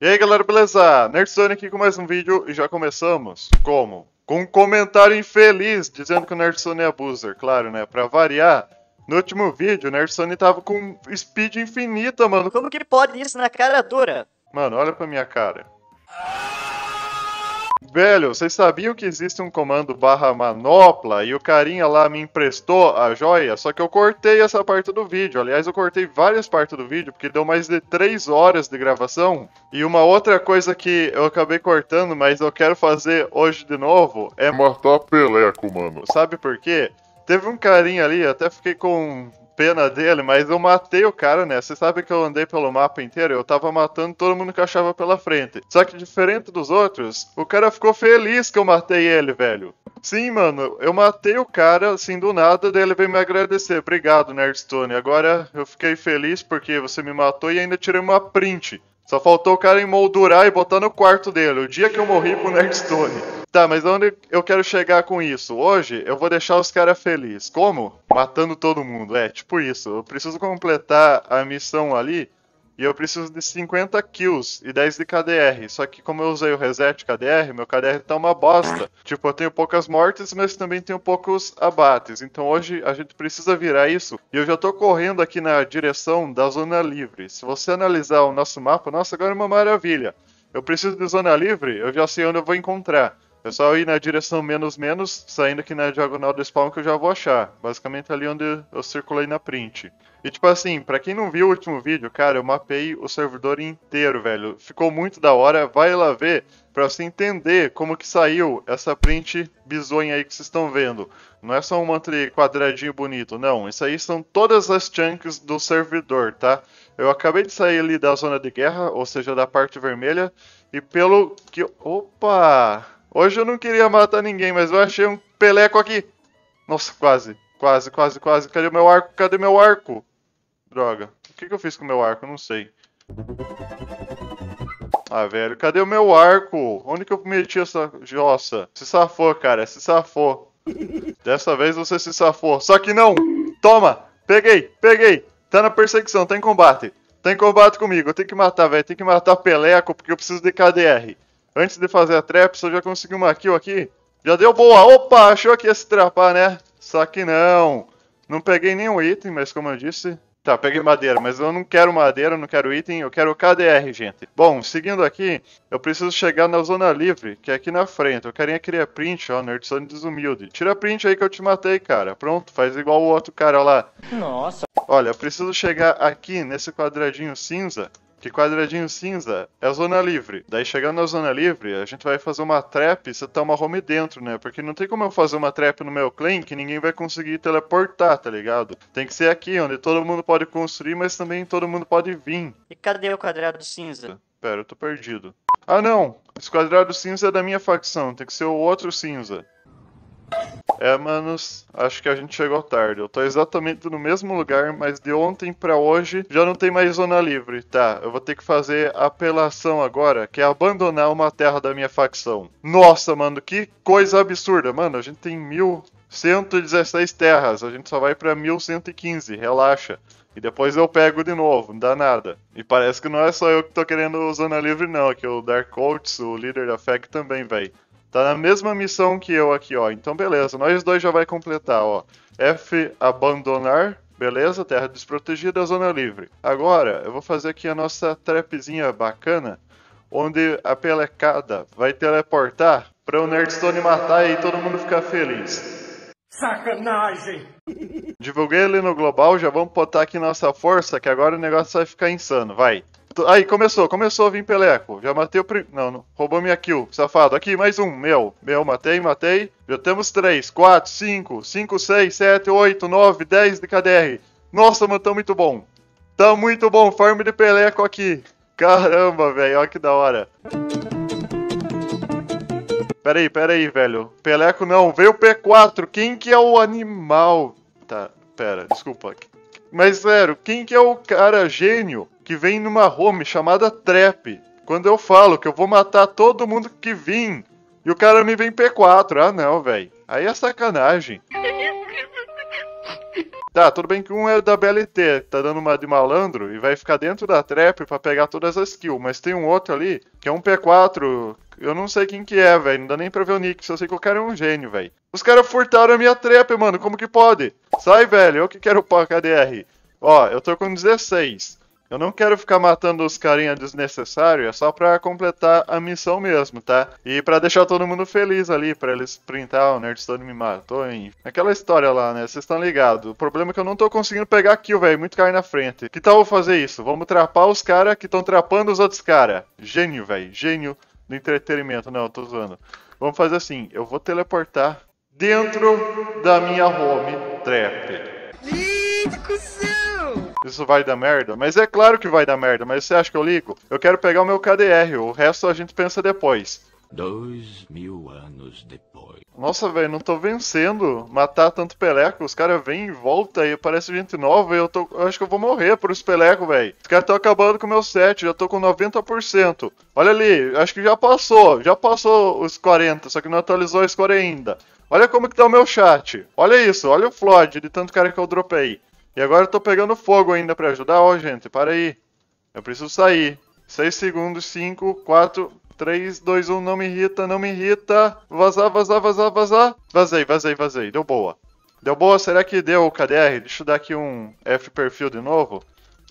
E aí galera, beleza? Nerdsonic aqui com mais um vídeo e já começamos. Como? Com um comentário infeliz dizendo que o Nerdsonic é abuser, claro né, pra variar. No último vídeo, o Nerdsonic tava com speed infinita, mano. Como que ele pode isso na cara dura? Mano, olha pra minha cara. Ah! Velho, vocês sabiam que existe um comando barra manopla e o carinha lá me emprestou a joia? Só que eu cortei essa parte do vídeo. Aliás, eu cortei várias partes do vídeo porque deu mais de 3 horas de gravação. E uma outra coisa que eu acabei cortando, mas eu quero fazer hoje de novo é. Matar peleco, mano. Sabe por quê? Teve um carinha ali, até fiquei com pena dele, mas eu matei o cara, né? Você sabe que eu andei pelo mapa inteiro, eu tava matando todo mundo que achava pela frente. Só que diferente dos outros, o cara ficou feliz que eu matei ele, velho. Sim, mano, eu matei o cara assim do nada, daí ele veio me agradecer. Obrigado, Nerdstone. Agora eu fiquei feliz porque você me matou e ainda tirei uma print. Só faltou o cara emoldurar e botar no quarto dele. O dia que eu morri pro Nerdstone. Tá, mas onde eu quero chegar com isso? Hoje eu vou deixar os caras felizes. Como? Matando todo mundo. É, tipo isso. Eu preciso completar a missão ali e eu preciso de 50 kills e 10 de KDR. Só que como eu usei o reset KDR, meu KDR tá uma bosta. Tipo, eu tenho poucas mortes, mas também tenho poucos abates. Então hoje a gente precisa virar isso. E eu já tô correndo aqui na direção da zona livre. Se você analisar o nosso mapa, nossa, agora é uma maravilha. Eu preciso de zona livre, eu já sei onde eu vou encontrar. É só ir na direção menos menos, saindo aqui na diagonal do spawn que eu já vou achar. Basicamente ali onde eu circulei na print. E tipo assim, para quem não viu o último vídeo, cara, eu mapei o servidor inteiro, velho. Ficou muito da hora, vai lá ver para você entender como que saiu essa print bizonha aí que vocês estão vendo. Não é só um monte quadradinho bonito, não. Isso aí são todas as chunks do servidor, tá? Eu acabei de sair ali da zona de guerra, ou seja, da parte vermelha, e pelo que... Opa! Hoje eu não queria matar ninguém, mas eu achei um peleco aqui. Nossa, quase, quase, quase, quase. Cadê meu arco? Cadê meu arco? Droga. O que, que eu fiz com meu arco? Não sei. Ah, velho, cadê o meu arco? Onde que eu meti essa jossa? Se safou, cara, se safou. Dessa vez você se safou. Só que não! Toma! Peguei, peguei! Tá na perseguição, tá em combate. Tá em combate comigo, eu tenho que matar, velho. Tenho que matar Peleco, porque eu preciso de KDR. Antes de fazer a se eu já consegui uma kill aqui. Já deu boa. Opa, achou que ia se trapar, né? Só que não. Não peguei nenhum item, mas como eu disse... Tá, peguei madeira, mas eu não quero madeira, não quero item, eu quero KDR, gente. Bom, seguindo aqui, eu preciso chegar na zona livre, que é aqui na frente. O carinha queria é print, ó, Sony desumilde. Tira print aí que eu te matei, cara. Pronto, faz igual o outro cara lá. Nossa. Olha, eu preciso chegar aqui, nesse quadradinho cinza, que quadradinho cinza é a zona livre. Daí chegando na zona livre, a gente vai fazer uma trap e você tá uma home dentro, né? Porque não tem como eu fazer uma trap no meu claim que ninguém vai conseguir teleportar, tá ligado? Tem que ser aqui, onde todo mundo pode construir, mas também todo mundo pode vir. E cadê o quadrado cinza? Pera, eu tô perdido. Ah não! Esse quadrado cinza é da minha facção, tem que ser o outro cinza. É, manos, acho que a gente chegou tarde. Eu tô exatamente no mesmo lugar, mas de ontem para hoje já não tem mais zona livre. Tá, eu vou ter que fazer apelação agora, que é abandonar uma terra da minha facção. Nossa, mano, que coisa absurda. Mano, a gente tem 1116 terras, a gente só vai pra 1115, relaxa. E depois eu pego de novo, não dá nada. E parece que não é só eu que tô querendo zona livre, não. É que o Dark Colts, o líder da FEC, também, velho. Tá na mesma missão que eu aqui, ó. Então, beleza, nós dois já vai completar, ó. F abandonar, beleza? Terra desprotegida, zona livre. Agora, eu vou fazer aqui a nossa trapzinha bacana, onde a pelecada vai teleportar pra o Nerdstone matar e todo mundo ficar feliz. Sacanagem! Divulguei ele no global, já vamos botar aqui nossa força, que agora o negócio vai ficar insano, vai. Aí, começou, começou a vir Peleco. Já matei o primeiro. Não, não, roubou minha kill, safado. Aqui, mais um, meu. Meu, matei, matei. Já temos três, quatro, cinco, cinco, seis, sete, oito, nove, dez de KDR. Nossa, mano, tá muito bom. Tá muito bom, farm de Peleco aqui. Caramba, velho, olha que da hora. Pera aí, pera aí, velho. Peleco não, veio o P4. Quem que é o animal? Tá, pera, desculpa. Mas, sério, quem que é o cara gênio que vem numa home chamada Trap. Quando eu falo que eu vou matar todo mundo que vim, e o cara me vem P4. Ah, não, velho. Aí é sacanagem. Tá, tudo bem que um é da BLT, tá dando uma de malandro e vai ficar dentro da trap para pegar todas as kills, mas tem um outro ali que é um P4, eu não sei quem que é, velho, não dá nem pra ver o nick, só sei que o cara é um gênio, velho. Os caras furtaram a minha trap, mano, como que pode? Sai, velho, eu que quero pau KDR. Ó, eu tô com 16. Eu não quero ficar matando os carinha desnecessário, é só pra completar a missão mesmo, tá? E pra deixar todo mundo feliz ali, pra eles printar, o Nerdstone me matou, hein? Aquela história lá, né? Vocês estão ligados. O problema é que eu não tô conseguindo pegar kill, velho. Muito cara na frente. Que tal eu fazer isso? Vamos trapar os caras que estão trapando os outros caras. Gênio, velho. Gênio do entretenimento. Não, eu tô zoando. Vamos fazer assim. Eu vou teleportar dentro da minha home trap. Lindo, cuzão! isso vai dar merda? Mas é claro que vai dar merda, mas você acha que eu ligo? Eu quero pegar o meu KDR, o resto a gente pensa depois. Dois mil anos depois. Nossa, velho, não tô vencendo matar tanto peleco. Os caras vêm e voltam e parece gente nova e eu, tô, eu acho que eu vou morrer por esse peleco, velho. Os caras estão acabando com o meu set, já tô com 90%. Olha ali, acho que já passou, já passou os 40, só que não atualizou a score ainda. Olha como que tá o meu chat. Olha isso, olha o Flood de tanto cara que eu dropei. E agora eu tô pegando fogo ainda pra ajudar. Ó, oh, gente, para aí. Eu preciso sair. 6 segundos, 5, 4, 3, 2, 1. Não me irrita, não me irrita. Vazar, vazar, vazar, vazar. Vazei, vazei, vazei. Deu boa. Deu boa? Será que deu o KDR? Deixa eu dar aqui um F perfil de novo.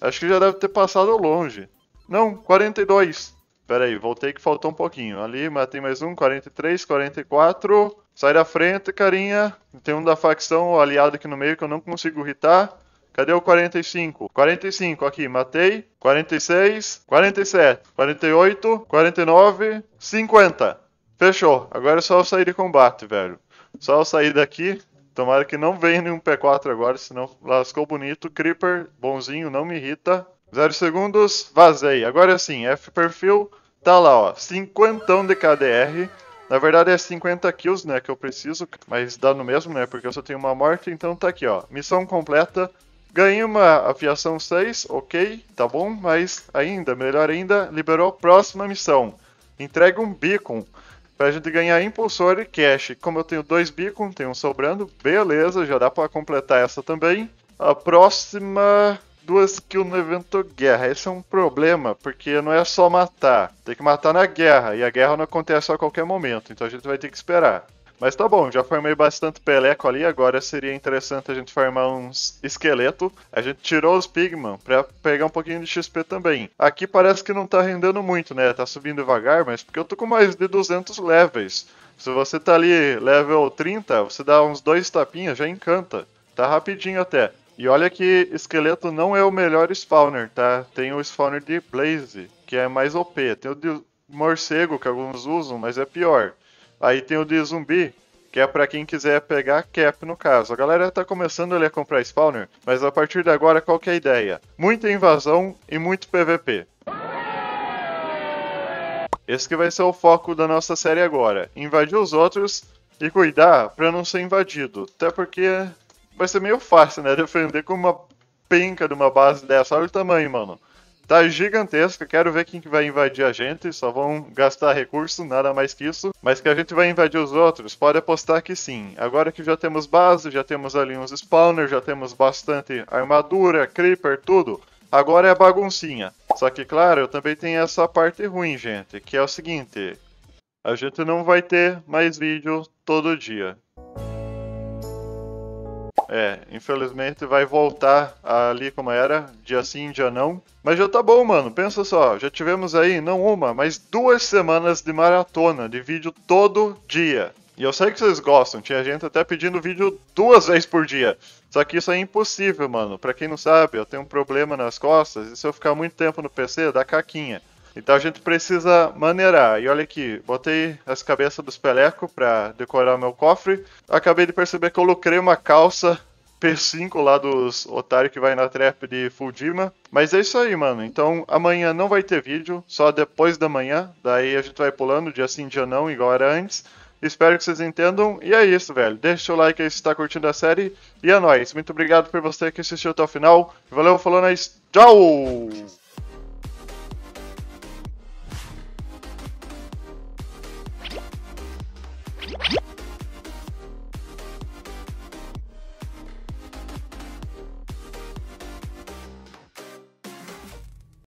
Acho que já deve ter passado longe. Não, 42. Pera aí, voltei que faltou um pouquinho. Ali, matei mais um, 43, 44. Sai da frente, carinha. Tem um da facção, o aliado aqui no meio que eu não consigo irritar. Cadê o 45? 45 aqui, matei. 46, 47, 48, 49, 50. Fechou. Agora é só eu sair de combate, velho. Só eu sair daqui. Tomara que não venha nenhum P4 agora, senão lascou bonito. Creeper, bonzinho, não me irrita. 0 segundos, vazei. Agora é sim, F perfil, tá lá, ó. 50 de KDR. Na verdade é 50 kills, né, que eu preciso, mas dá no mesmo, né, porque eu só tenho uma morte, então tá aqui, ó. Missão completa, Ganhei uma aviação 6, ok, tá bom, mas ainda, melhor ainda, liberou a próxima missão. Entrega um beacon pra gente ganhar impulsor e cash. Como eu tenho dois beacons, tem um sobrando, beleza, já dá para completar essa também. A próxima duas kills no evento guerra. Esse é um problema, porque não é só matar. Tem que matar na guerra, e a guerra não acontece a qualquer momento, então a gente vai ter que esperar. Mas tá bom, já formei bastante peleco ali, agora seria interessante a gente formar uns esqueleto. A gente tirou os pigman pra pegar um pouquinho de XP também. Aqui parece que não tá rendendo muito, né? Tá subindo devagar, mas porque eu tô com mais de 200 levels. Se você tá ali level 30, você dá uns dois tapinhas, já encanta. Tá rapidinho até. E olha que esqueleto não é o melhor spawner, tá? Tem o spawner de Blaze, que é mais OP. Tem o de morcego que alguns usam, mas é pior. Aí tem o de zumbi, que é para quem quiser pegar cap no caso. A galera tá começando ali a comprar spawner, mas a partir de agora qual que é a ideia? Muita invasão e muito PVP. Esse que vai ser o foco da nossa série agora, invadir os outros e cuidar para não ser invadido. Até porque vai ser meio fácil, né, defender com uma penca de uma base dessa. Olha o tamanho, mano tá gigantesca. Quero ver quem que vai invadir a gente. Só vão gastar recurso, nada mais que isso. Mas que a gente vai invadir os outros, pode apostar que sim. Agora que já temos base, já temos ali uns spawners, já temos bastante armadura, creeper, tudo. Agora é a baguncinha. Só que, claro, eu também tenho essa parte ruim, gente, que é o seguinte: a gente não vai ter mais vídeo todo dia. É, infelizmente vai voltar ali como era, dia sim, dia não. Mas já tá bom, mano. Pensa só, já tivemos aí não uma, mas duas semanas de maratona de vídeo todo dia. E eu sei que vocês gostam, tinha gente até pedindo vídeo duas vezes por dia. Só que isso é impossível, mano. Pra quem não sabe, eu tenho um problema nas costas e se eu ficar muito tempo no PC, dá caquinha. Então a gente precisa maneirar. E olha aqui, botei as cabeças dos peleco para decorar meu cofre. Acabei de perceber que eu lucrei uma calça P5 lá dos otários que vai na trap de Fujima. Mas é isso aí, mano. Então amanhã não vai ter vídeo, só depois da manhã. Daí a gente vai pulando dia sim, dia não, igual era antes. Espero que vocês entendam. E é isso, velho. Deixa o like aí se tá curtindo a série. E é nóis. Muito obrigado por você que assistiu até o final. Valeu, falou, nós. Tchau!